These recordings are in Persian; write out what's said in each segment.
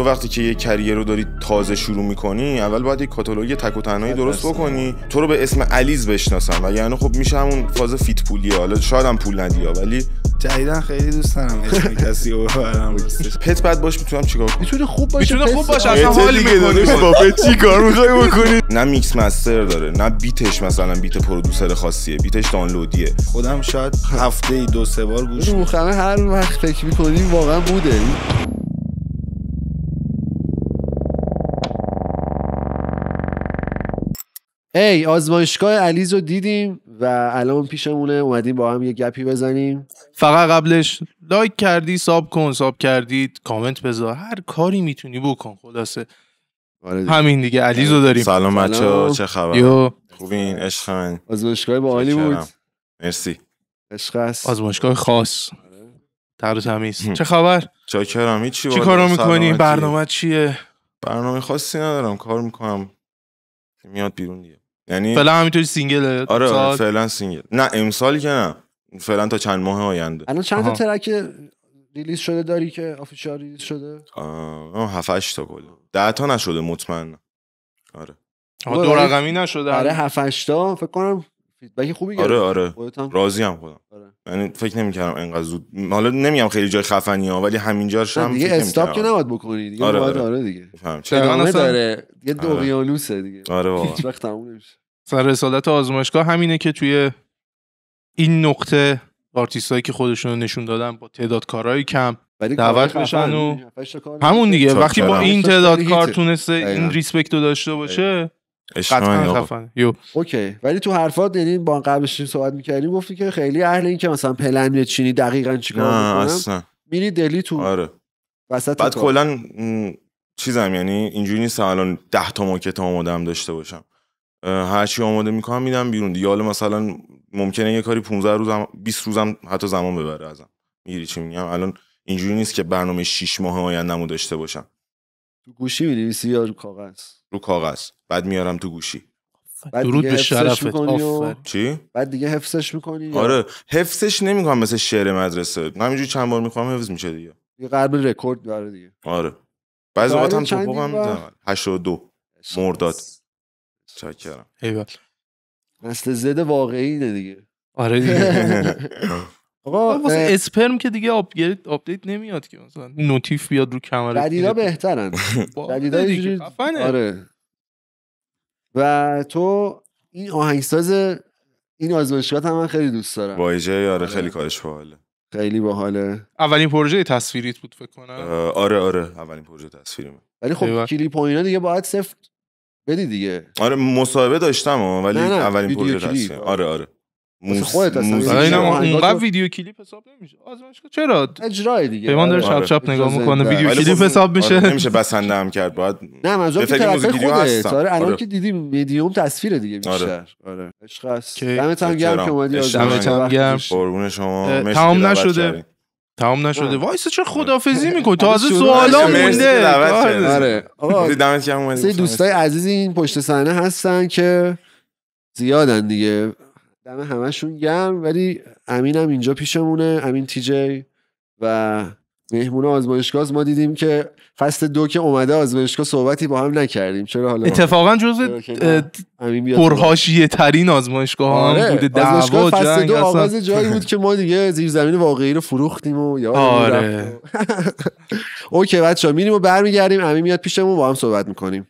تو وقتی که یه کریر رو داری تازه شروع میکنی اول باید یه کاتالوگ تک و تنهایی خب، درست بکنی تو رو به اسم علیز بشناسم. و یعنی خب میشه همون فاز فیت پولی حالا شاید هم پول ندیا ولی جدیدن خیلی دوست دارم کسی رو ببرم پت بعد باش میتونم چیکار کنم میتونه خوب باشه میتونه خوب باشه اصلا حال میکنی با پت چیکار میخوای بکنی نه میکس مستر داره نه بیتش مثلا بیت پرودوسر خاصیه بیتش دانلودیه خودم شاید هفته ای دو سه بار گوش هر وقت فکر میکنی واقعا بوده ای آزمایشگاه علیز رو دیدیم و الان پیشمونه اومدیم با هم یه گپی بزنیم فقط قبلش لایک کردی ساب کن ساب کردید کامنت بذار هر کاری میتونی بکن خلاصه آره همین دیگه علیز رو داریم سلام بچه چه خبر یو. خوبین عشق من آزمایشگاه با عالی بود مرسی عشق است آزمایشگاه خاص تر و تمیز چه خبر چاکرم هیچی چی کارو میکنی برنامه چیه برنامه خاصی ندارم کار میکنم میاد بیرون دیگه یعنی فعلا همینطوری سینگل آره فعلا سینگل نه امسال که نه فعلا تا چند ماه آینده الان چند تا ترک ریلیز شده داری که آفیشال ریلیز شده آه 7 8 تا کلا 10 تا نشده مطمئن آره دو آره. رقمی نشده آره 7 8 تا فکر کنم فیدبک خوبی گرفت آره آره راضی هم خودم آره. یعنی آره. فکر نمی‌کردم اینقدر زود حالا نمیگم خیلی جای خفنی ها ولی همینجا هم دیگه استاپ که نباید بکنی دیگه آره آره, آره دیگه فهمم چه داره یه دو آره. اقیانوسه دیگه آره واقعا هیچ وقت تموم نمیشه رسالت آزمایشگاه همینه که توی این نقطه آرتیست که خودشون رو نشون دادن با تعداد کارهای کم دعوت بشن و همون دیگه وقتی با این تعداد کار تونسته این ریسپکت رو داشته باشه قطعا یو اوکی ولی تو حرفات یعنی با قبلش صحبت میکردیم گفتی که خیلی اهل این که مثلا پلن چینی دقیقا چیکار میکنم میری دلی تو آره وسط بعد کلا چیزم یعنی اینجوری نیست الان 10 تا ماکت آمادم داشته باشم هر چی آماده میکنم میدم بیرون دیگه حالا مثلا ممکنه یه کاری 15 روزم 20 روزم حتی زمان ببره ازم میگیری چی میگم الان اینجوری نیست که برنامه 6 ماه آیندهمو داشته باشم تو گوشی می‌نویسی یا رو کاغذ رو کاغذ بعد میارم تو گوشی بعد درود به شرفت و... چی بعد دیگه حفظش میکنی آره حفظش نمیکنم مثل شعر مدرسه همینجوری چند بار میخوام حفظ میشه دیگه یه قرب رکورد داره دیگه آره بعضی وقتا هم توپقم 82 مرداد چاکرم بله مثل زد واقعی دیگه آره دیگه آقا اسپرم که دیگه آپگرید آپدیت نمیاد که مثلا نوتیف بیاد رو کمر جدیدا بهترن جدیدا جوری آره و تو این آهنگساز این آزمایشگاه هم من خیلی دوست دارم وایجه آره،, آره خیلی کارش باحاله خیلی باحاله اولین پروژه تصویریت بود فکر کنم آره آره اولین پروژه تصویری ولی خب کلیپ و اینا دیگه باید صفر بدی دیگه آره مصاحبه داشتم ولی نه نه. اولین پروژه رسمی آره آره موس... خودت اصلا آره، ویدیو کلیپ حساب نمیشه آزمایشگاه چرا اجرای دیگه پیمان داره آره. چپ چپ نگاه میکنه ویدیو کلیپ خب، حساب میشه آره، نمیشه بسنده هم کرد بعد. نه منظورم که ویدیو خودت آره الان که دیدیم میدیوم تصویره دیگه بیشتر آره عشق است دمت هم گرم که اومدی دمت هم قربون شما تمام نشده تمام نشده وایس چه خدافزی میکنی تازه سوالا مونده آره دوستای عزیز این پشت صحنه هستن که زیادن دیگه دم همشون گرم ولی امینم اینجا پیشمونه امین تی و مهمون آزمایشگاه ما دیدیم که فصل دو که اومده آزمایشگاه صحبتی با هم نکردیم چرا حالا اتفاقا جزء پرهاشیه ترین آزمایشگاه آره. هم بوده دعوا فصل دو آغاز جایی بود که ما دیگه زیر زمین واقعی رو فروختیم و یا آره اوکی بچا میریم و برمیگردیم امین میاد پیشمون با هم صحبت میکنیم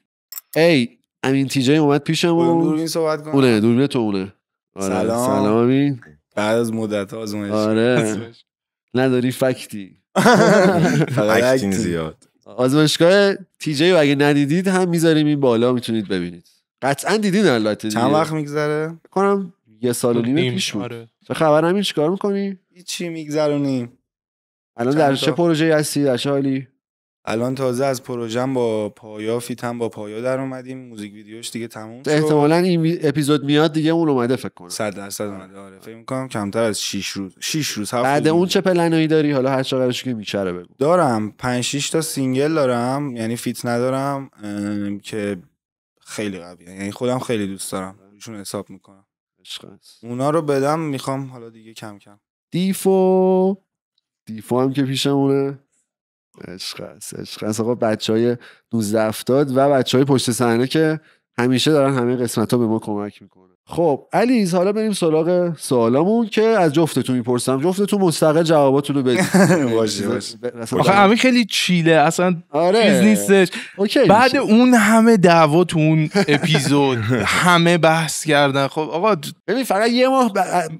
ای امین تیجی اومد پیشمون دوربین صحبت کنه اونه دوربین آره. سلام سلام امین بعد از مدت آزمایش آره نداری فکتی فقط اکتین زیاد آزمایشگاه تیجی و اگه ندیدید هم میذاریم این بالا میتونید ببینید قطعا دیدین البته چند وقت میگذره کنم یه سال و خب، نیم پیش بود چه آره. خبر همین چیکار میکنی چی میگذرونیم الان در چه پروژه هستی در چه حالی الان تازه از پروژم با پایا فیتم با پایا در اومدیم موزیک ویدیوش دیگه تموم شد احتمالا این اپیزود میاد دیگه اون اومده فکر کنم 100 درصد اومده آره فکر می‌کنم کمتر از 6 روز 6 روز هفت بعد اون چه پلنایی داری حالا هر چقدرش که میچره بگو دارم 5 6 تا سینگل دارم یعنی فیت ندارم که خیلی قوی یعنی خودم خیلی دوست دارم روشون حساب میکنم اونا رو بدم میخوام حالا دیگه کم کم دیفو دیفو هم که پیشمونه عشق است آقا بچه های 1970 و بچه های پشت صحنه که همیشه دارن همه قسمت ها به ما کمک میکنن خب علیز حالا بریم سراغ سوالامون که از جفتتون میپرسم جفتتون مستقل جواباتون رو بدید یعنی آخه همه خیلی چیله اصلا آره. چیز نیستش بعد اون همه دعوا اون اپیزود همه بحث کردن خب آقا ببین فقط یه ماه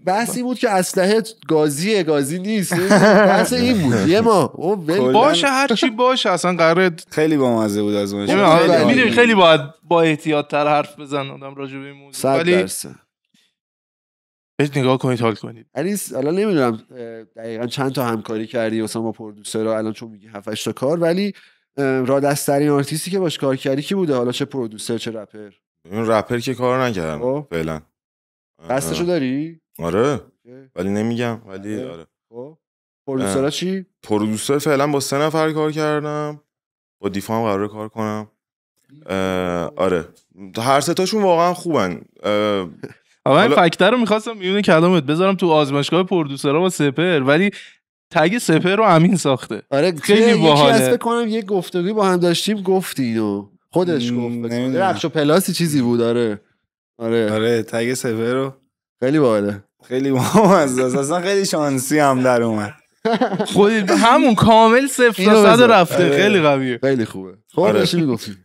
بحثی بود که اسلحه گازیه گازی نیست بحث این بود یه ماه باشه هر چی باشه اصلا قرار خیلی بامزه بود از اون خیلی باید با احتیاط تر حرف بزن آدم راجع به این موضوع ولی درسته. نگاه کنید حال کنید علی الان نمیدونم دقیقا چند تا همکاری کردی مثلا با پرودوسر الان چون میگی 7 تا کار ولی را ترین آرتیستی که باش کار کردی کی بوده حالا چه پرودوسر چه رپر این رپر که کار نکردم خب. فعلا دستشو داری آره ولی نمیگم ولی آره, آره. خب. پرودوسر چی پرودوسر فعلا با سه نفر کار کردم با دیفام قرار کار کنم آره هر ستاشون واقعا خوبن آقا این فکتر رو میخواستم میونه کلامت بذارم تو آزمایشگاه پردوسرا و سپر ولی تگ سپر رو امین ساخته آره خیلی باحاله کنم یه گفتگویی با هم داشتیم گفتی و خودش گفت رخش و پلاسی چیزی بود آره آره آره تگ سپر رو خیلی باحاله خیلی باحاله اصلا خیلی شانسی هم در اومد خود همون کامل صفر رو رفته آره. خیلی قویه خیلی خوبه خودش آره. میگفتی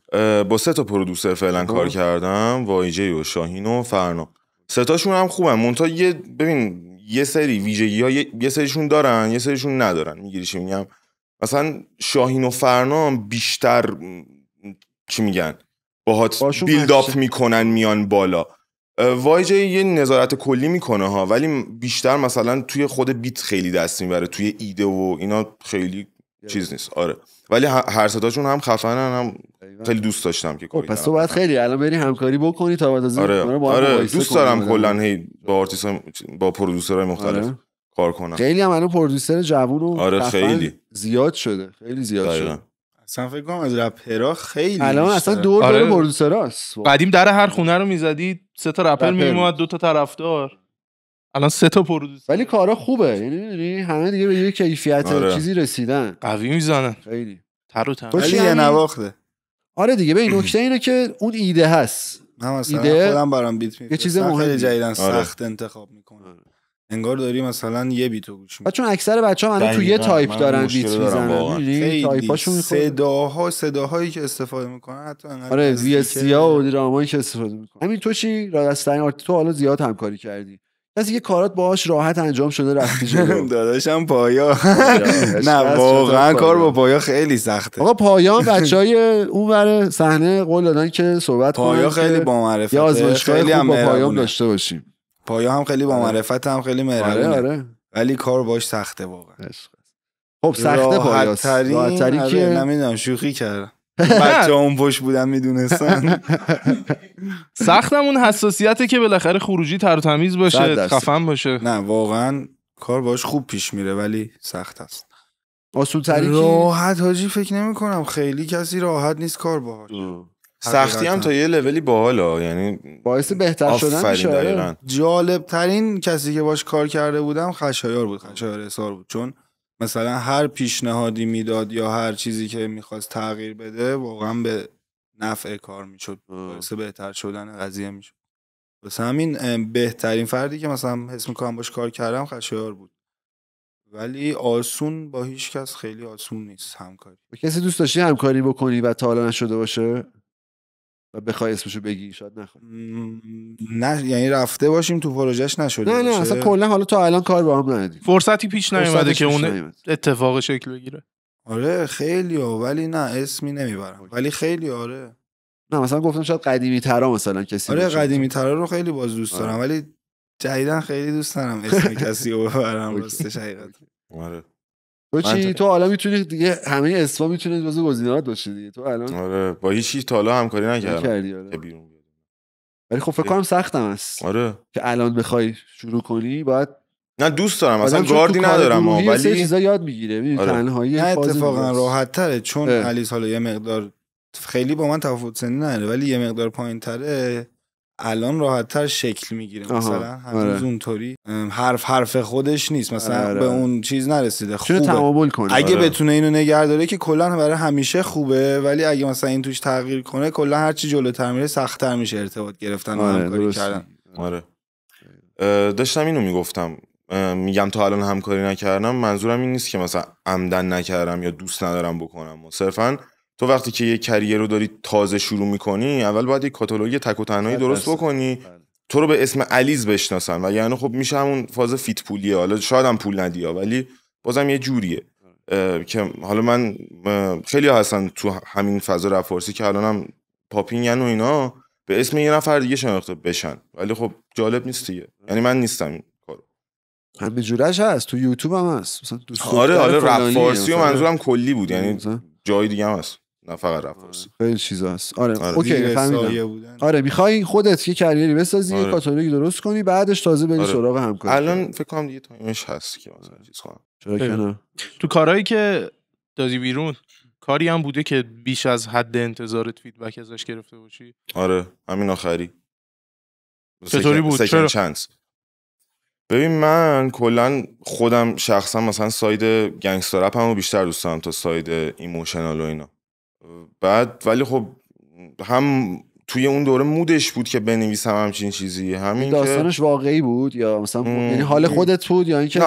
با سه تا پرودوسر فعلا خب. کار کردم وایجی و شاهین و فرنا تاشون هم خوبن مونتا یه ببین یه سری ویژگی ها یه, سریشون دارن یه سریشون ندارن میگیری چی میگم مثلا شاهین و فرنا بیشتر چی میگن باهات بیلد اپ میکنن میان بالا وایجی یه نظارت کلی میکنه ها ولی بیشتر مثلا توی خود بیت خیلی دست میبره توی ایده و اینا خیلی چیز نیست آره ولی هر ستاشون هم خفنن هم خیلی دوست داشتم که خب، کاری پس تو باید خیلی الان بری همکاری بکنی تا بعد از آره. با آره، دوست دارم کلا هی با پرودوسر با پرودوسرای آره. مختلف کار کنم خیلی هم الان پرودوسر جوون و آره خیلی زیاد شده خیلی زیاد شده اصلا فکر کنم از رپرا خیلی الان اصلا دور دور پرودوسراست قدیم در هر خونه رو میزدی سه تا رپر میومد دو تا طرفدار الان سه تا پرودوس ولی کارا خوبه یعنی همه دیگه به یه کیفیت آره. چیزی رسیدن قوی میزنن خیلی تر و تر. ولی یه یعنی؟ نواخته آره دیگه به این نکته اینه که اون ایده هست من مثلا ایده خودم برام بیت میفرستم یه چیز مهم جدیدن آره. سخت آره. انتخاب میکنم انگار داری مثلا یه بیتو گوش میدی چون اکثر بچه‌ها الان تو یه تایپ دارن بیت میزنن تایپاشون صداها صداهایی که استفاده میکنن حتی آره وی اس ها و درامایی که استفاده میکنن همین تو چی راستین آرت تو حالا زیاد همکاری کردی کسی که کارات باهاش راحت انجام شده رفتی جلو داداشم پایا نه واقعا کار با پایا خیلی سخته آقا پایا های اون ور صحنه قول دادن که صحبت کنیم پایا خیلی با معرفت ازش خیلی هم با پایا داشته باشیم پایا هم خیلی با آره. معرفت هم خیلی آره، مهربونه آره. ولی کار باش سخته واقعا خب سخته پایا ترین نمیدونم شوخی کرد بچه اون پشت بودن میدونستن سختم اون حساسیته که بالاخره خروجی تر تمیز باشه خفن باشه نه واقعا کار باش خوب پیش میره ولی سخت است آسوتری راحت حاجی فکر نمی کنم خیلی کسی راحت نیست کار باهاش سختی هم تا یه لولی باحالا یعنی باعث بهتر شدن میشه آره. جالب ترین کسی که باش کار کرده بودم خشایار بود خشایار اسار بود چون مثلا هر پیشنهادی میداد یا هر چیزی که میخواست تغییر بده واقعا به نفع کار میشد باعث بهتر شدن قضیه میشد واسه همین بهترین فردی که مثلا حس میکنم باش کار کردم خشایار بود ولی آسون با هیچ کس خیلی آسون نیست همکاری با کسی دوست داشتی همکاری بکنی و تا حالا نشده باشه و بخوای اسمشو بگی شاید نخوای نه یعنی رفته باشیم تو پروژهش نشده نه نه اصلا کلا حالا تا الان کار با هم فرصتی پیش نیومده که اون اتفاق شکل بگیره آره خیلی ها ولی نه اسمی نمیبرم ولی خیلی آره نه مثلا گفتم شاید قدیمی ترا مثلا کسی آره قدیمی ترا رو خیلی باز دوست آره. دارم ولی جدیدن خیلی دوست دارم اسم کسی رو ببرم راستش آره تو چی تو الان میتونی دیگه همه اسما میتونی جزو گزینات باشه دیگه تو الان آره با هیچ چیز تا حالا همکاری نکردی آره. بیرون ولی خب فکر کنم سختم است آره که الان بخوای شروع کنی باید نه دوست دارم اصلا گاردی ندارم ولی یه چیزا یاد میگیره ببین آره. تنهایی نه اتفاقا راحت تره چون علی حالا یه مقدار خیلی با من تفاوت سنی نداره ولی یه مقدار پایین تره الان راحت تر شکل میگیره مثلا هنوز آره. اونطوری حرف حرف خودش نیست مثلا آره. به اون چیز نرسیده خوبه کنه اگه آره. بتونه اینو نگه داره که کلا برای همیشه خوبه ولی اگه مثلا این توش تغییر کنه کلا هر چی جلوتر میره سختتر میشه ارتباط گرفتن آره. و همکاری کردن آره داشتم اینو میگفتم میگم تا الان همکاری نکردم منظورم این نیست که مثلا عمدن نکردم یا دوست ندارم بکنم صرفا تو وقتی که یه کریر رو داری تازه شروع میکنی اول باید یه کاتالوگ تک و خب، درست بکنی بله. تو رو به اسم علیز بشناسن و یعنی خب میشه همون فاز فیت پولیه حالا شاید هم پول ندیا ولی بازم یه جوریه که حالا من خیلی هستن تو همین فضا رفارسی که الان هم پاپینگن و اینا به اسم یه نفر دیگه شناخته بشن ولی خب جالب نیست دیگه یعنی من نیستم این کارو همه خب، جورش هست تو یوتیوب هم هست مثلا آره آره رفارسی و منظورم کلی بود یعنی جای دیگه هم هست نه فقط آره. خیلی چیز هست آره, آره. اوکی فهمیدم آره میخوای خودت یه کریری بسازی آره. یه کاتالوگ درست کنی بعدش تازه بری آره. سراغ همکاری الان فکر کنم دیگه تایمش هست که مثلا چیز چرا تو کارهایی که دادی بیرون کاری هم بوده که بیش از حد انتظارت فیدبک ازش گرفته باشی آره همین آخری چطوری بود چرا چانس ببین من کلا خودم شخصا مثلا ساید گنگستر اپ بیشتر دوست دارم تا ساید ایموشنال و اینا بعد ولی خب هم توی اون دوره مودش بود که بنویسم همچین چیزی همین داستانش واقعی بود یا مثلا یعنی حال خودت بود یا اینکه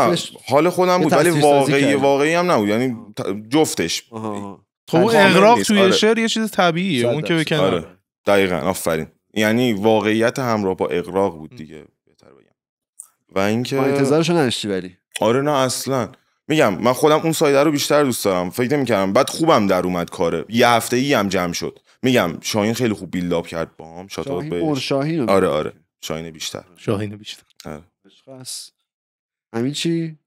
حال خودم بود ولی واقعی واقعی هم نبود یعنی جفتش تو خب اقراق توی آره. شعر یه چیز طبیعیه اون که بکنه آره. دقیقا آفرین یعنی واقعیت هم را با اقراق بود دیگه بهتر بگم و اینکه انتظارشو نداشتی ولی آره نه اصلا میگم من خودم اون سایده رو بیشتر دوست دارم فکر نمیکردم بعد خوبم در اومد کاره یه هفته ای هم جمع شد میگم شاهین خیلی خوب بیلداپ کرد با هم شاهین آره آره شاهین بیشتر شاهین بیشتر آره. همین چی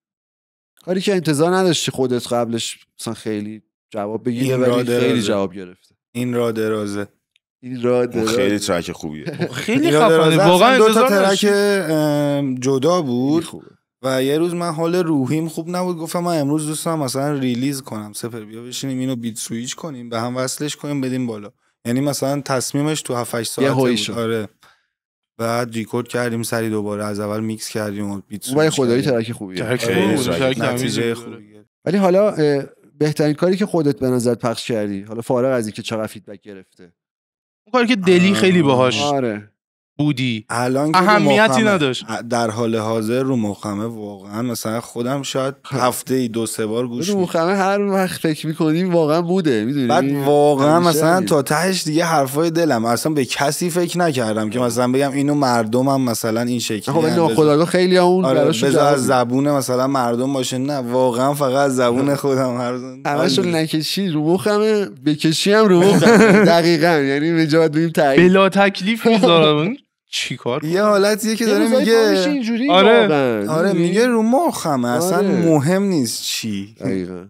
کاری که انتظار نداشتی خودت قبلش مثلا خیلی جواب بگیره ولی خیلی جواب گرفته این را درازه این را خیلی ترک خوبیه خیلی خفنه واقعا دو تا ترک جدا بود و یه روز من حال روحیم خوب نبود گفتم من امروز دوستم مثلا ریلیز کنم سپر بیا بشینیم اینو بیت سویچ کنیم به هم وصلش کنیم بدیم بالا یعنی مثلا تصمیمش تو 7 8 ساعت آره بعد ریکورد کردیم سری دوباره از اول میکس کردیم و بیت سویچ خدایی ترک خوبیه آره، ولی حالا بهترین کاری که خودت به نظر پخش کردی حالا فارغ از اینکه چقدر فیدبک گرفته اون کاری که دلی خیلی باهاش آره. بودی الان اهمیتی نداشت در حال حاضر رو مخمه واقعا مثلا خودم شاید خب. هفته ای دو سه بار گوش رو مخمه هر وقت فکر میکنیم واقعا بوده میدونی بعد واقعا مثلا تا تهش دیگه حرفای دلم اصلا به کسی فکر نکردم که مثلا بگم اینو مردمم مثلا این شکلی خب ناخداگاه خیلی اون آره از زبون مثلا مردم باشه نه واقعا فقط از زبون آره. خودم هر همشو آره. نکشی رو مخمه بکشی هم رو دقیقاً یعنی به بدیم تعیین بلا تکلیف میذارم چی کار؟ یه حالتیه که داره میگه آره آره یعنی- میگه رو مخمه آره. اصلا مهم نیست چی دقیقا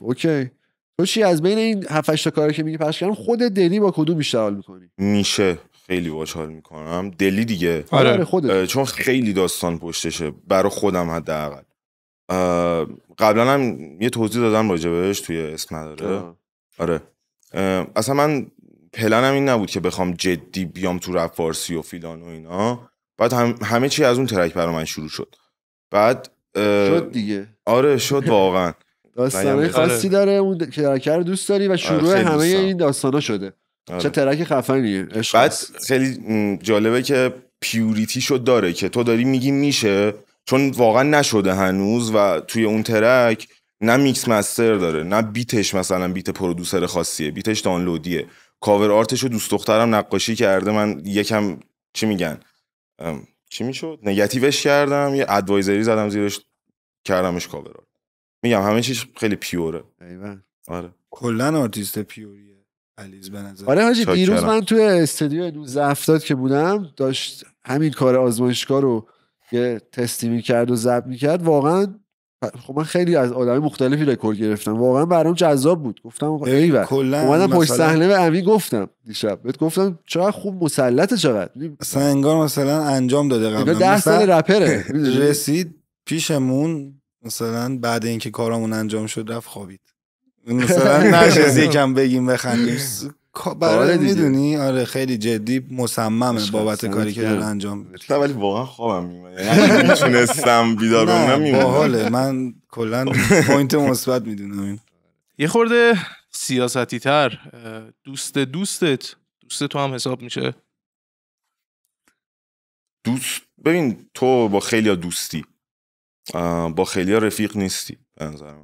اوکی تو چی از بین این هفت تا کاری که میگه پخش کردم خود دلی با کدو بیشتر حال میکنی میشه خیلی باش حال میکنم دلی دیگه آره. آره، خودت. چون خیلی داستان پشتشه برای خودم حداقل قبلا هم یه توضیح دادم راجبش توی اسم نداره آره اصلا من پلنم این نبود که بخوام جدی بیام تو رپ فارسی و فیلان و اینا بعد همه چی از اون ترک برای من شروع شد بعد شد دیگه آره شد واقعا داستانه خاصی آره. داره اون دوست داری و آره، شروع همه این داستانه شده چه آره. ترک خفنیه بعد خیلی جالبه که پیوریتی شد داره که تو داری میگی میشه چون واقعا نشده هنوز و توی اون ترک نه میکس مستر داره نه بیتش مثلا بیت پرودوسر خاصیه بیتش دانلودیه کاور آرتشو دوست دخترم نقاشی کرده من یکم چی میگن چی میشد نگاتیوش کردم یه ادوایزری زدم زیرش کردمش کاور آرت میگم همه چیز خیلی پیوره ایوه. آره کلا آرتیست پیوریه علیز به آره حاجی دیروز من توی استودیو زفتاد که بودم داشت همین کار آزمایشگاه رو یه تستی میکرد و ضبط میکرد واقعا خب من خیلی از آدمی مختلفی رکورد گرفتم واقعا برام جذاب بود گفتم ایول اومدم پشت صحنه به امی گفتم دیشب بهت گفتم چقدر خوب مسلطه چقدر انگار مثلا انجام داده قبلا ده سال رپره رسید پیشمون مثلا بعد اینکه کارامون انجام شد رفت خوابید مثلا نشست یکم بگیم بخندیم برای آره میدونی آره خیلی جدی مصممه بابت کاری که داره انجام میده ولی واقعا خوابم میمونه یعنی میتونستم بیدار بمونم من کلا پوینت مثبت میدونم این یه خورده سیاستی تر دوست دوستت دوست تو هم حساب میشه دوست ببین تو با خیلی دوستی با خیلی رفیق نیستی به نظر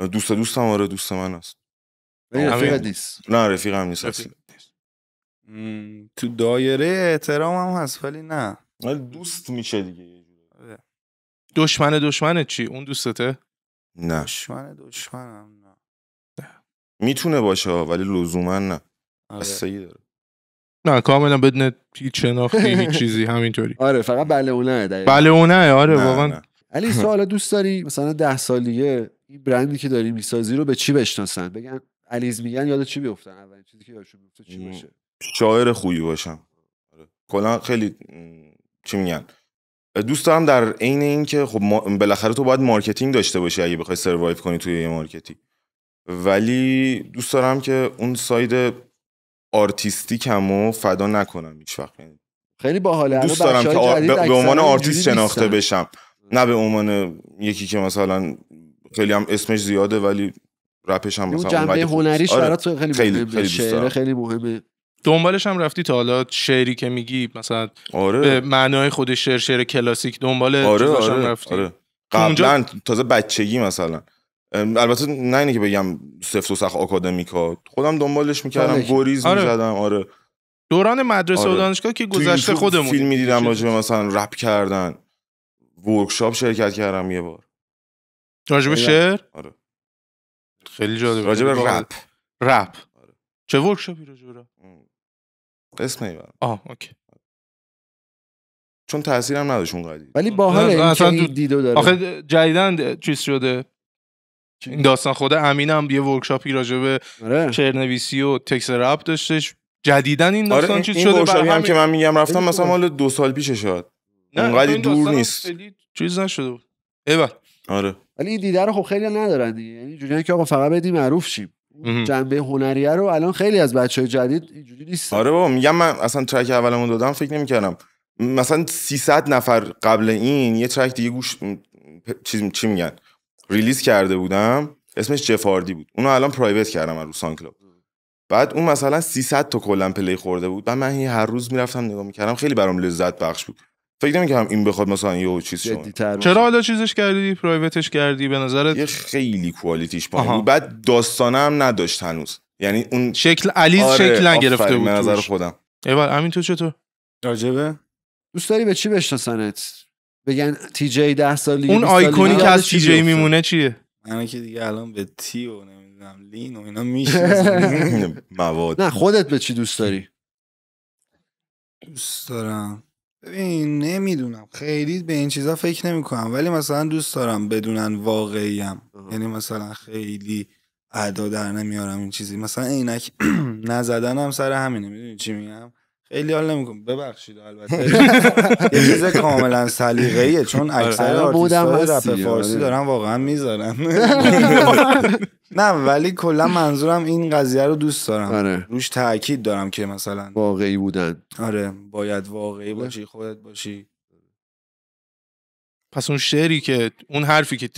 من دوست دوستم آره دوست من است این رفیقت نیست نه رفیقم نیست رفیق. تو دایره احترام هم هست ولی نه ولی دوست میشه دیگه آره. دشمن دشمنه چی اون دوستته نه دشمن دشمنم نه میتونه باشه ولی لزوما نه آره. داره نه کاملا بدون هیچ شناختی هیچ چیزی همینطوری آره فقط بله اونه دقیقا. بله اونه آره واقعا علی سوال دوست داری مثلا ده سالیه این برندی که داری میسازی رو به چی بشناسن بگن علیز میگن یاد چی بیفتن اولین چیزی که یادشون بیفته چی باشه شاعر خوبی باشم آره. کلا خیلی چی میگن دوست دارم در عین اینکه خب بالاخره تو باید مارکتینگ داشته باشی اگه بخوای سروایو کنی توی یه مارکتی ولی دوست دارم که اون ساید آرتیستیکمو فدا نکنم هیچ وقت یعنی خیلی باحال دوست دارم که به عنوان آرتیست شناخته بشم نه به عنوان یکی که مثلا خیلی هم اسمش زیاده ولی رپش هم مثلا جنبه هنریش آره. خیلی, خیلی مهمه خیلی مهمه دنبالش هم رفتی تا حالا شعری که میگی مثلا آره. به معنای خود شعر شعر کلاسیک دنبال آره، هم آره، رفتی آره. قبلا تازه بچگی مثلا البته نه اینه که بگم سفت و سخت آکادمیکا خودم دنبالش میکردم بله. گوریز آره. میزدم آره دوران مدرسه و دانشگاه که گذشته خودمون فیلم میدیدم راجع مثلا رپ کردن ورکشاپ شرکت کردم یه بار راجع بله. شعر آره خیلی جالب راجع یعنی رپ رپ آره. چه ورکشاپی راجب رپ اسم آه اوکی چون هم نداشت اون ولی باحال اصلا این دیدو داره آخه جدیدن چیز شده این داستان خود هم یه ورکشاپی راجب آره. چرنویسی و تکس رپ داشتش جدیدن این آره، داستان آره چیز این شده هم که من میگم رفتم مثلا مال دو سال پیش شد اونقدر دور نیست چیز نشده بود آره ولی این دیده رو خب خیلی ندارن دیگه یعنی اینجوری که آقا فقط بدی معروف شیم جنبه هنریه رو الان خیلی از بچه جدید اینجوری نیست آره بابا میگم من اصلا ترک اولمون دادم فکر نمیکردم مثلا 300 نفر قبل این یه ترک دیگه گوش چی, چی میگن ریلیز کرده بودم اسمش جفاردی بود اونو الان پرایوت کردم رو سان کلاب بعد اون مثلا 300 تا کلا پلی خورده بود و من هر روز میرفتم نگاه میکردم خیلی برام لذت بخش بود فکر نمی کنم این بخواد مثلا یه چیز شد چرا حالا چیزش کردی پرایوتش کردی به نظرت یه خیلی کوالیتیش پایین بعد هم نداشت هنوز یعنی اون شکل علیز آره شکل نگرفته بود نظر خودم ایوال امین تو چطور راجبه دوست داری به چی بشناسنت بگن تی جی 10 سالی اون آیکونی که از تی جی میمونه چیه من که دیگه الان به تی و نمیدونم لین و اینا میشه نه خودت به چی دوست داری دوست دارم ببین نمیدونم خیلی به این چیزا فکر نمیکنم ولی مثلا دوست دارم بدونن واقعیم یعنی مثلا خیلی ادا در نمیارم این چیزی مثلا عینک نزدنم سر همینه میدونی چی میگم خیلی حال نمیکنم ببخشید البته یه چیز کاملا سلیقه‌ایه چون آره. اکثر آره، بودم رپ آره. فارسی دارن واقعا میذارن نه ولی کلا منظورم این قضیه رو دوست دارم روش تاکید دارم که مثلا واقعی بودن آره باید واقعی باشی خودت باشی پس اون شعری که اون حرفی که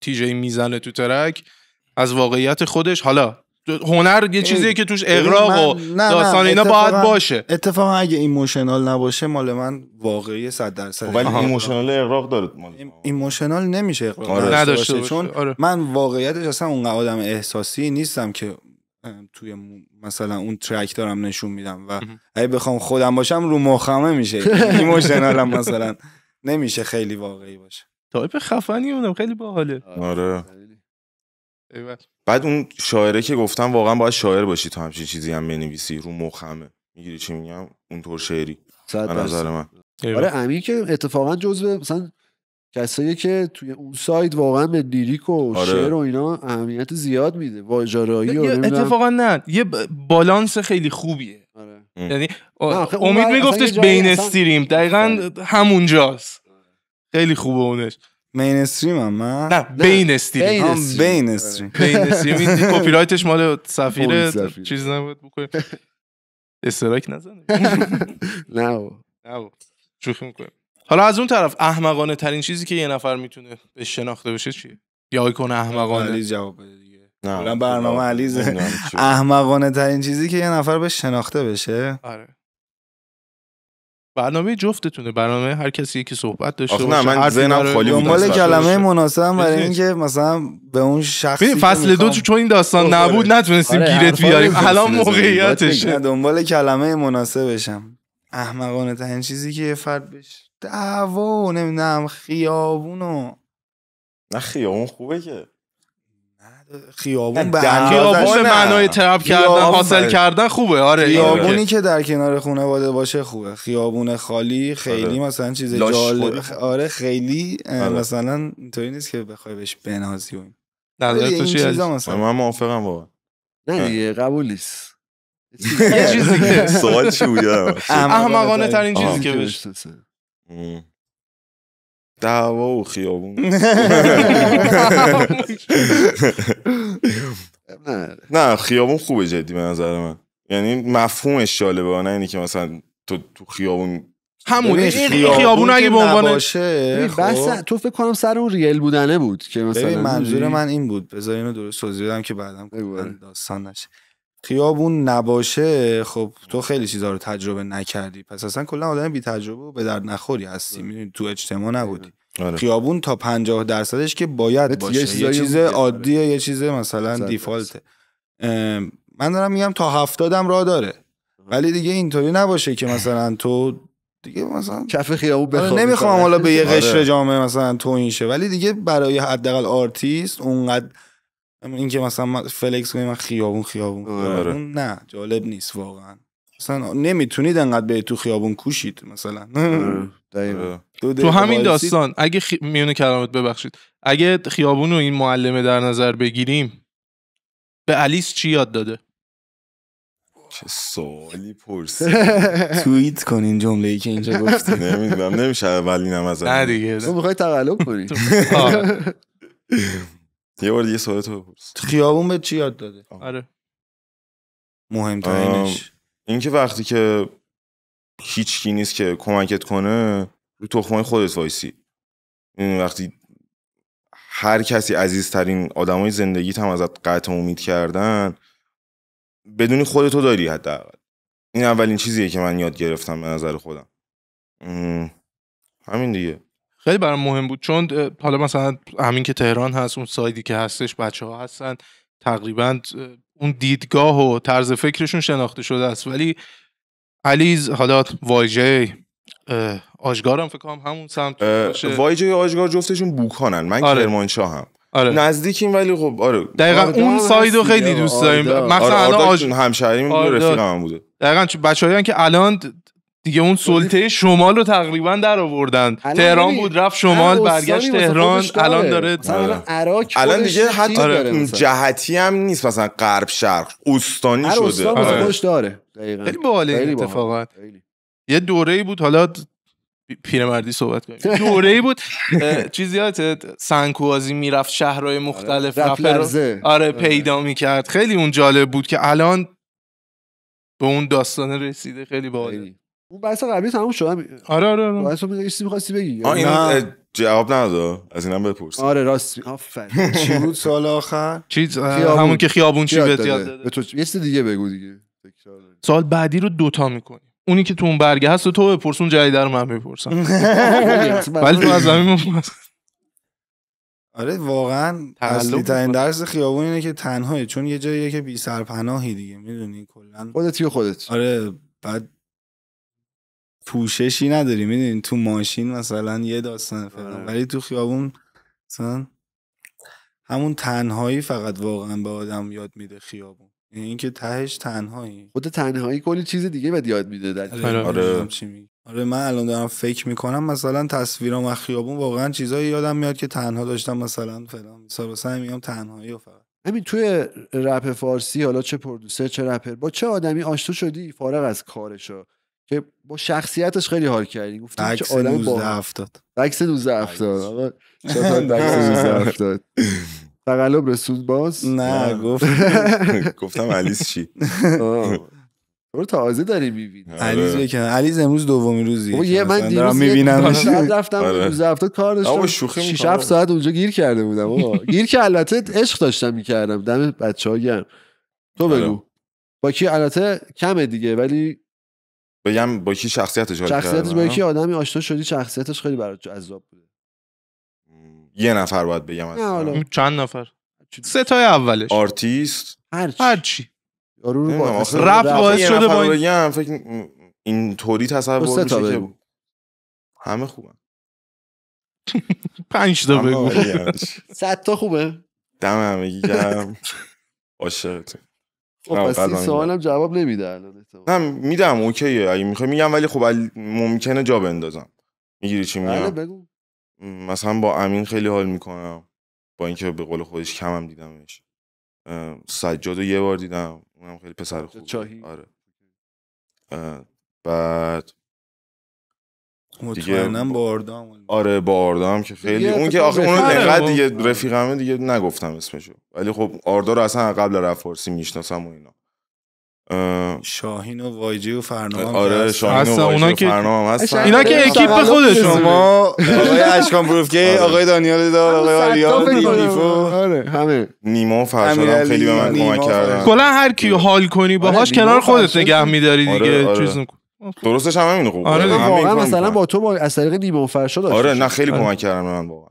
تیجی میزنه تو ترک از واقعیت خودش حالا هنر یه چیزیه که توش اغراق و داستان اینا باید باشه اتفاقا اگه ایموشنال نباشه مال من واقعی 100 درصد ولی ایموشنال اغراق داره مال ایموشنال نمیشه اقراق آره. نداشته باشه. چون آره. من واقعیتش اصلا اون آدم احساسی نیستم که توی مثلا اون ترک دارم نشون میدم و اگه بخوام خودم باشم رو مخمه میشه ایموشنال مثلا نمیشه خیلی واقعی باشه تایپ خفنی اونم خیلی باحاله آره, آره. بعد اون شاعره که گفتم واقعا باید شاعر باشی تا همچین چیزی هم بنویسی رو مخمه میگیری چی میگم اونطور شعری به نظر من آره امیر که اتفاقا جزو مثلا کسایی که توی اون سایت واقعا به لیریک و آره. شعر و اینا اهمیت زیاد میده واژارایی و اتفاقا نه یه بالانس خیلی خوبیه آره. یعنی امید میگفتش بین استریم دقیقا آره. همونجاست آره. خیلی خوبه اونش مینستریم هم من نه بین استریم بین استریم بین استریم آره. این کپی رایتش مال سفیر چیز نبود بکنیم استرایک نزنه نه نه شوخی میکنیم حالا از اون طرف احمقانه ترین چیزی که یه نفر میتونه به شناخته بشه چیه یا آیکون احمقانه علی جواب دیگه نه برنامه علیز احمقانه ترین چیزی که یه نفر به شناخته بشه آره برنامه جفتتونه برنامه هر کسی که صحبت داشته باشه نه من دنبال کلمه مناسب برای اینکه مثلا به اون شخصی فصل دو چون این داستان نبود نتونستیم آره، گیرت بیاریم الان موقعیتش دنبال کلمه مناسبشم احمقانه ترین چیزی که یه فرد بشه دعوا و نمیدونم خیابونو و نه خیابون خوبه که خیابون به خیابون به معنای تراب کردن حاصل کردن خوبه آره خیابونی که در کنار خانواده باشه خوبه خیابون خالی خیلی آره. مثلا چیز جالب آره خیلی آره. مثلا این نیست که بخوای بهش بنازی و نظر تو مثلا من موافقم بابا نه قبول سوال چی بود احمقانه ترین چیزی که بهش دعوا و خیابون نه خیابون خوبه جدی به نظر من یعنی مفهومش با نه اینی که مثلا تو تو خیابون همون خیابون اگه به عنوان خب. بس تو فکر کنم سر اون ریل بودنه بود که مثلا منظور من این بود بذار اینو درست توضیح بدم که بعدم داستان نشه خیابون نباشه خب تو خیلی چیزا رو تجربه نکردی پس اصلا کلا آدم بی تجربه و به در نخوری هستی آره. میدونی تو اجتماع نبودی آره. آره. خیابون تا پنجاه درصدش که باید باشه یه, یه چیز عادیه یه چیز مثلا دیفالته من دارم میگم تا هفتادم را داره ولی دیگه اینطوری نباشه که مثلا تو دیگه مثلا کف خیابون بخوام نمیخوام حالا به یه قشر جامعه مثلا تو این ولی دیگه برای حداقل آرتیست اونقدر اینکه مثلا فلکس کنیم من خیابون آره. خیابون نه جالب نیست واقعا مثلا نمیتونید انقدر به تو خیابون کوشید مثلا آره، آره. تو همین داستان اگه میونه کلامت ببخشید اگه خیابون رو این معلمه در نظر بگیریم به الیس چی یاد داده چه سوالی پرسی توییت کنین جمله ای که اینجا گفتی نمیدونم نمیشه ولی از نه دیگه تو بخوای تقلب کنی یه بار دیگه سوال تو خیابون به چی یاد داده آره مهمترینش اینکه وقتی که هیچ کی نیست که کمکت کنه رو تخمای خودت وایسی این یعنی وقتی هر کسی عزیزترین آدمای زندگی هم ازت قطع امید کردن بدونی خودتو داری حداقل این اولین چیزیه که من یاد گرفتم به نظر خودم همین دیگه خیلی برام مهم بود چون حالا مثلا همین که تهران هست اون سایدی که هستش بچه ها هستن تقریبا اون دیدگاه و طرز فکرشون شناخته شده است ولی علیز حالا واژه آژگارم هم فکر همون سمت باشه واژه آژگار جفتشون بوکانن من آره. هم آره. نزدیکیم ولی خب آره دقیقا اون ساید رو خیلی دوست داریم مثلا آره آج... همشهری آره. رفیقم هم بوده دقیقا بچه که الان دیگه اون سلطه شمال رو تقریبا در آوردن تهران بود رفت شمال برگشت تهران الان داره الان دیگه حتی اون جهتی هم نیست مثلا غرب شرق استانی شده آره. خوش داره خیلی باحال اتفاقا یه دوره بود حالا پیرمردی صحبت کنیم دوره ای بود چیزی سنکوازی میرفت شهرهای آره. مختلف آره, آره پیدا میکرد خیلی اون جالب بود که الان به اون داستان رسیده خیلی باحال اون بحث قبلی تموم شد آره آره آره بحث میخواستی بگی آه این جواب نداد از اینم بپرس آره راست آفرین چی بود سال آخر چیز همون که خیابون چی بهت یاد تو یه سری دیگه بگو دیگه سال بعدی رو دوتا میکنی اونی که تو اون برگه هست و تو بپرس اون جایی در من بپرسم بله. ولی تو از زمین آره واقعا اصلی ترین درس خیابون اینه که تنهایی چون یه جاییه که بی سرپناهی دیگه میدونی کلا خودت خودت آره بعد پوششی نداری میدونی تو ماشین مثلا یه داستان فلان آره. ولی تو خیابون مثلا همون تنهایی فقط واقعا به آدم یاد میده خیابون این یعنی اینکه تهش تنهایی خود تنهایی کلی چیز دیگه به یاد میده آره آره. یعنی آره. آره من الان دارم فکر میکنم مثلا تصویرام از خیابون واقعا چیزایی یادم میاد که تنها داشتم مثلا فلان سر میگم تنهایی و فقط همین توی رپ فارسی حالا چه پرودوسر چه رپر با چه آدمی آشنا شدی فارغ از کارشو که با شخصیتش خیلی حال کردی گفتیم عکس 1970 عکس هفتاد آقا شاید عکس 1970 تقلب رسود باز نه گفت گفتم علیز چی تو تازه داری میبینی آره. علیز بکن علیز امروز دومین روزی او یه من دیروز میبینم رفتم روز هفته آره. کار داشتم 6 هفت ساعت اونجا گیر کرده بودم گیر که البته عشق داشتم میکردم دم بچه‌ها گرم تو آره. بگو با کی البته کمه دیگه ولی بگم با کی شخصیتش شخصیتش با یکی آدمی آشنا شدی شخصیتش خیلی برات جذاب بوده یه نفر باید بگم از چند نفر سه تای اولش آرتیست هر چی, هر چی. یارو رو رپ باعث شده با این بگم فکر این طوری تصور میشه که همه خوبن پنج تا بگو صد تا خوبه دم همگی گرم عاشقتون خب، پس این جواب نمیده نه میدم اوکیه اگه میخوای میگم ولی خب ممکنه جا بندازم میگیری چی میگم بله، مثلا با امین خیلی حال میکنم با اینکه به قول خودش کمم دیدمش سجاد رو یه بار دیدم اونم خیلی پسر خوب آره بعد مطمئنا باردام آره باردام که خیلی اون که آخه اون انقدر دیگه رفیقمه دیگه نگفتم اسمشو ولی خب آردا رو اصلا قبل رفت فارسی میشناسم و اینا شاهین و وایجی و فرنام آره شاهین و وایجی و فرنام هست اینا که اکیپ خودشون ما آقای اشکان بروفگی آره. آقای دانیال دار آقای آریا نیفو آره، همه نیما خیلی به من کمک کردن کلا هر کیو حال کنی باهاش آره، کنار خودت نگه میداری دیگه چیز درستش هم همین خوب آره واقعا مثلا با تو از طریق نیما فرشاد آره نه خیلی آره. کمک کردم من واقعا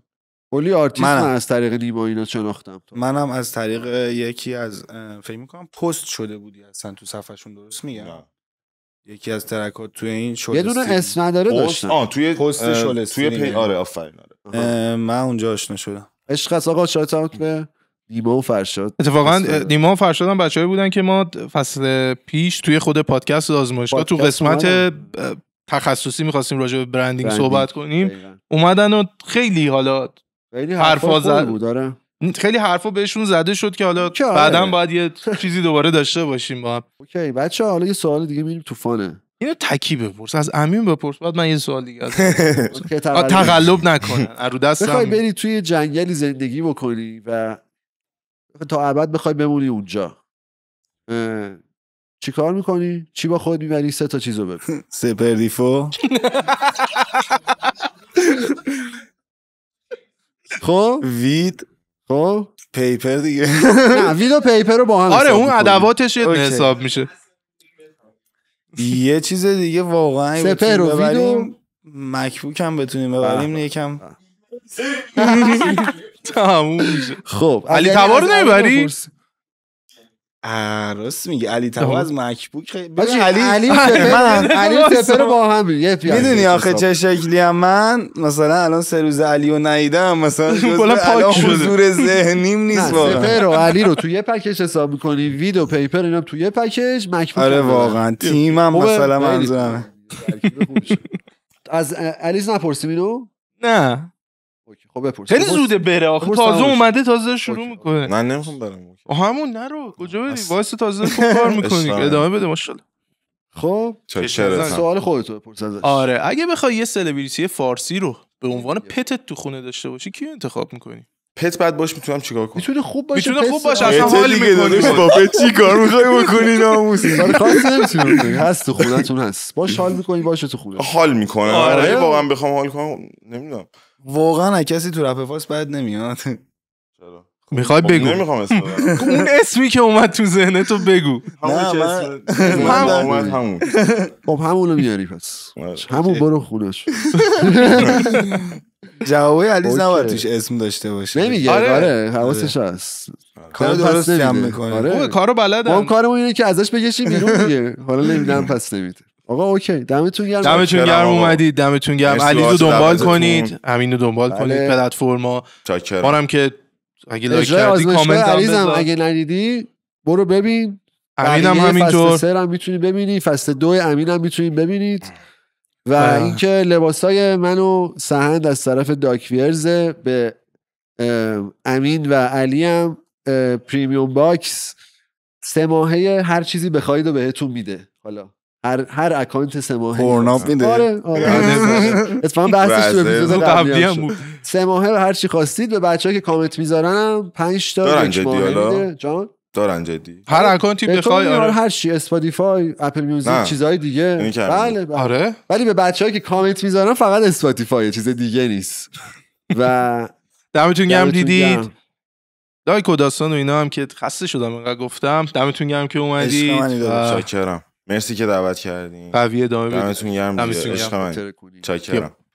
کلی آرتیست من, از طریق نیما اینا شناختم منم از طریق یکی از فکر کنم پست شده بودی اصلا تو صفحشون درست میگم یکی از ترکات توی این شد یه دونه اس نداره داشت آه توی پست شل توی پی آره آفرین آره من اونجا آشنا شدم عشق آقا شاتاوت به نیما و فرشاد اتفاقا نیما و فرشاد هم بچه‌ای بودن که ما فصل پیش توی خود پادکست آزمایشگاه تو قسمت تخصصی میخواستیم راجع به برندینگ, صحبت کنیم اومدن و خیلی حالا خیلی حرفا زد آره. خیلی حرفا بهشون زده شد که حالا بعدا باید یه چیزی دوباره داشته باشیم با هم اوکی بچه حالا یه سوال دیگه میریم تو فانه اینو تکی بپرس از امین بپرس بعد من یه سوال دیگه از تقلب نکنن ارو دستم بری توی جنگلی زندگی بکنی و تا ابد بخوای بمونی اونجا چی کار میکنی؟ چی با خود میبری؟ سه تا چیزو ببر سپر دیفو خب وید خب پیپر دیگه نه وید و پیپر رو با هم آره اون ادواتش یه حساب میشه یه چیز دیگه واقعا سپر و وید و مکبوک هم بتونیم ببریم بله، یکم بله. تموم میشه خب،, خب علی یعنی تبا رو نمیبری راست میگه علی تبا از مکبوک خیلی علی علی علی با هم میدونی آخه چه شکلی هم من مثلا الان سه روز علی رو ندیدم مثلا الان حضور ذهنیم نیست واقعا و علی رو توی یه پکیج حساب میکنی ویدو پیپر اینا توی یه پکیج مکبوک آره واقعا تیمم مثلا منظورمه از علیز نپرسیم اینو نه خب بپرس خیلی زوده بره آخه تازه اومده تازه شروع میکنه من نمیخوام برم همون نرو کجا بری وایس تازه کار میکنی ادامه بده ماشاءالله خب سوال خودتو بپرس ازش آره اگه بخوای یه سلبریتی فارسی رو به عنوان پتت تو خونه داشته باشی کی انتخاب میکنی پت بعد باش میتونم چیکار کنم میتونه خوب باشه میتونه خوب باشه اصلا حال میکنی با پت چیکار میخوای بکنی ناموس من خاص نمیتونی هست تو خودتون هست باش حال میکنی باشه تو خونه حال میکنه آره واقعا آره، بخوام حال کنم نمیدونم واقعا کسی تو رپ فارس بد نمیاد چرا میخوای خب، بگو اون اسمی که اومد تو ذهنه تو بگو همون همون همون خب، همونو میاری پس آره. همون برو خودش جوابه علی نباید توش اسم داشته باشه نمیگه آره. آره،, آره حواسش هست کار درست جمع میکنه کارو بلده کارمون اینه که ازش همون بیرون دیگه حالا همون پس نمیده آقا اوکی دمتون گرم دمتون گرم اومدید دمتون گرم علی رو دنبال کنید امین رو دنبال بله. کنید پلتفرما ما هم که اگه لایک کردی کامنت هم اگه ندیدی برو ببین امین هم همینطور فصل سر هم میتونید ببینید فصل دو امین هم میتونید ببینید و اینکه لباسای منو سهند از طرف داکویرز به امین و علی هم پریمیوم باکس سه ماهه هر چیزی بخواید و بهتون میده حالا هر هر اکانت سه ماهه پورناب میده آره اتفاقا آره. آره. بحثش بله. تو اپیزود قبلی هم سه ماهه هر چی خواستید به بچه‌ها که کامنت می‌ذارن 5 تا دارن جدی جان دارن جدی هر اکانتی بخوای آره هر چی اسپاتیفای اپل میوزیک چیزای دیگه بله،, بله, آره ولی به بچه‌ها که کامنت میذارن فقط اسپاتیفای چیز دیگه نیست و دمتون گرم دیدید لایک و داستان و اینا هم که خسته شدم اینقدر گفتم دمتون گرم که اومدید شاکرم مرسی که دعوت کردین قوی ادامه بدید دمتون گرم دمتون گرم چاکرم